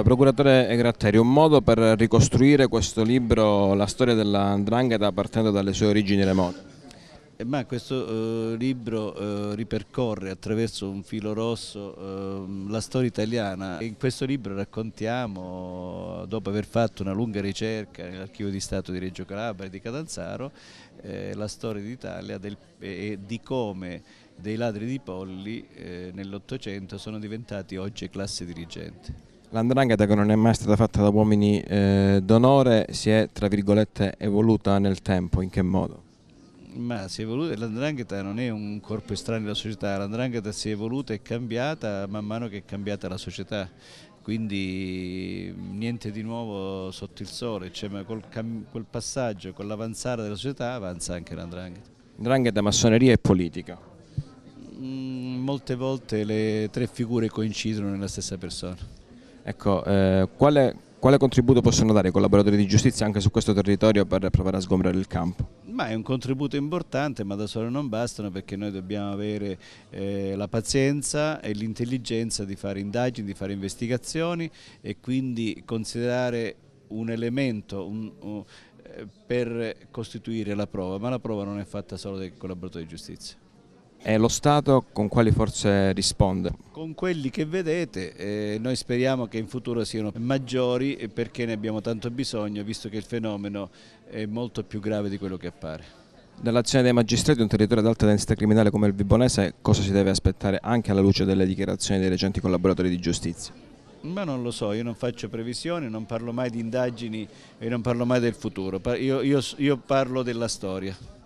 Eh, procuratore Gratteri, un modo per ricostruire questo libro, la storia della Ndrangheta partendo dalle sue origini remote? Eh, ma questo eh, libro eh, ripercorre attraverso un filo rosso eh, la storia italiana. In questo libro raccontiamo, dopo aver fatto una lunga ricerca nell'archivio di Stato di Reggio Calabria e di Catanzaro, eh, la storia d'Italia e di come dei ladri di polli nell'Ottocento sono diventati oggi classe dirigente. L'andrangheta che non è mai stata fatta da uomini eh, d'onore si è, tra virgolette, evoluta nel tempo, in che modo? Ma si è evoluta, l'andrangheta non è un corpo estraneo alla società, l'andrangheta si è evoluta e cambiata man mano che è cambiata la società, quindi niente di nuovo sotto il sole, cioè, ma col, col passaggio, con l'avanzare della società avanza anche l'andrangheta. Andrangheta, massoneria e politica? Mm, molte volte le tre figure coincidono nella stessa persona. Ecco, eh, quale, quale contributo possono dare i collaboratori di giustizia anche su questo territorio per provare a sgombrare il campo? Ma è un contributo importante, ma da solo non bastano perché noi dobbiamo avere eh, la pazienza e l'intelligenza di fare indagini, di fare investigazioni e quindi considerare un elemento un, un, eh, per costituire la prova, ma la prova non è fatta solo dai collaboratori di giustizia. E lo Stato con quali forze risponde? con quelli che vedete eh, noi speriamo che in futuro siano maggiori perché ne abbiamo tanto bisogno visto che il fenomeno è molto più grave di quello che appare. Dall'azione dei magistrati di un territorio ad alta densità criminale come il Vibonese cosa si deve aspettare anche alla luce delle dichiarazioni dei recenti collaboratori di giustizia? Ma non lo so, io non faccio previsioni, non parlo mai di indagini e non parlo mai del futuro, io, io, io parlo della storia.